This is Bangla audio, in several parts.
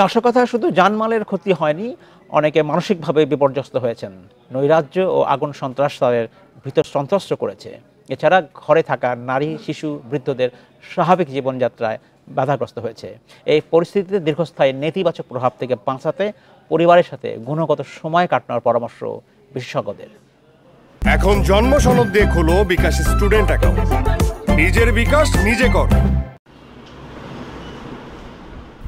নাশকতা শুধু জানমালের ক্ষতি হয়নি অনেকে মানসিকভাবে বিপর্যস্ত হয়েছেন নৈরাজ্য ও আগুন সন্ত্রাস তাদের ভিতর সন্ত্রস্ত করেছে এছাড়া ঘরে থাকা নারী শিশু বৃদ্ধদের স্বাভাবিক জীবনযাত্রায় বাধাগ্রস্ত হয়েছে এই পরিস্থিতিতে দীর্ঘস্থায়ী নেতিবাচক প্রভাব থেকে বাঁচাতে পরিবারের সাথে গুণগত সময় কাটানোর পরামর্শ বিশেষজ্ঞদের এখন জন্ম সনদ দিয়ে খুলো বিকাশ স্টুডেন্ট অ্যাকাউন্ট নিজের বিকাশ নিজে কর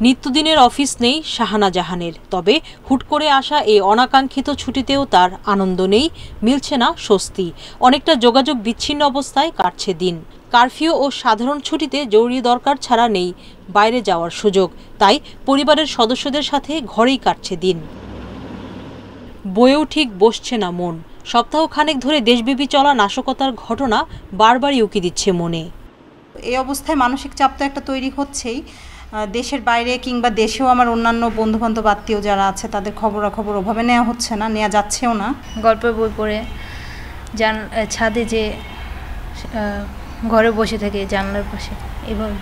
নিত্যদিনের অফিস নেই শাহানা জাহানের তবে হুট করে আসা এই অনাকাঙ্ক্ষিত ছুটিতেও তার আনন্দ নেই মিলছে না স্বস্তি অনেকটা যোগাযোগ বিচ্ছিন্ন অবস্থায় কাটছে দিন কারফিউ ও সাধারণ ছুটিতে জরুরি দরকার ছাড়া নেই বাইরে যাওয়ার সুযোগ তাই পরিবারের সদস্যদের সাথে ঘরেই কাটছে দিন বয়েও ঠিক বসছে না মন সপ্তাহ খানেক ধরে দেশব্যাপী চলা নাশকতার ঘটনা বারবারই উকি দিচ্ছে মনে এই অবস্থায় মানসিক চাপ তো একটা তৈরি হচ্ছেই দেশের বাইরে কিংবা দেশেও আমার অন্যান্য বন্ধুবান্ধব আত্মীয় যারা আছে তাদের খবরাখবর ওভাবে নেওয়া হচ্ছে না নেওয়া যাচ্ছেও না গল্পের বই পড়ে জান ছাদে যে ঘরে বসে থাকে জানলার পাশে এভাবে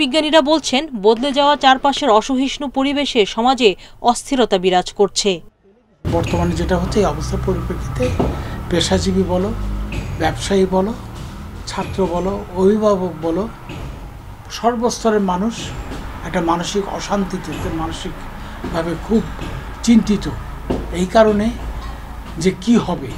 বিজ্ঞানীরা বলছেন বদলে যাওয়া চারপাশের অসহিষ্ণু পরিবেশে সমাজে অস্থিরতা বিরাজ করছে বর্তমানে যেটা হচ্ছে এই অবস্থার পরিপ্রেক্ষিতে পেশাজীবী বলো ব্যবসায়ী বলো ছাত্র বলো অভিভাবক বলো সর্বস্তরের মানুষ একটা মানসিক অশান্তিতে মানসিকভাবে খুব চিন্তিত এই কারণে যে কি হবে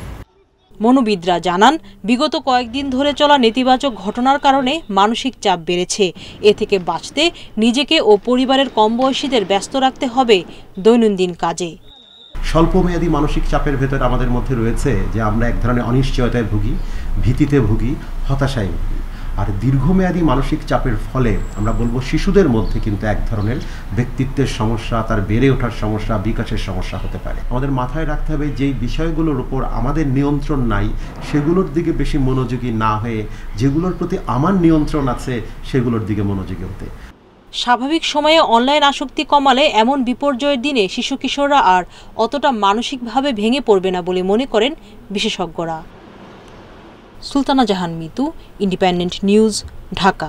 মনোবিদরা জানান বিগত কয়েকদিন ধরে চলা নেতিবাচক ঘটনার কারণে মানসিক চাপ বেড়েছে এ থেকে বাঁচতে নিজেকে ও পরিবারের কম বয়সীদের ব্যস্ত রাখতে হবে দৈনন্দিন কাজে স্বল্পমেয়াদী মানসিক চাপের ভেতর আমাদের মধ্যে রয়েছে যে আমরা এক ধরনের অনিশ্চয়তায় ভুগি ভীতিতে ভুগি হতাশায় ভুগি আর দীর্ঘমেয়াদী মানসিক চাপের ফলে আমরা বলবো শিশুদের মধ্যে কিন্তু এক ধরনের ব্যক্তিত্বের সমস্যা তার বেড়ে ওঠার সমস্যা বিকাশের সমস্যা হতে পারে আমাদের মাথায় রাখতে হবে যেই বিষয়গুলোর উপর আমাদের নিয়ন্ত্রণ নাই সেগুলোর দিকে বেশি মনোযোগী না হয়ে যেগুলোর প্রতি আমার নিয়ন্ত্রণ আছে সেগুলোর দিকে মনোযোগী হতে স্বাভাবিক সময়ে অনলাইন আসক্তি কমালে এমন বিপর্যয়ের দিনে শিশু কিশোররা আর অতটা মানসিকভাবে ভেঙে পড়বে না বলে মনে করেন বিশেষজ্ঞরা সুলতানা জাহান মিতু ইন্ডিপেন্ডেন্ট নিউজ ঢাকা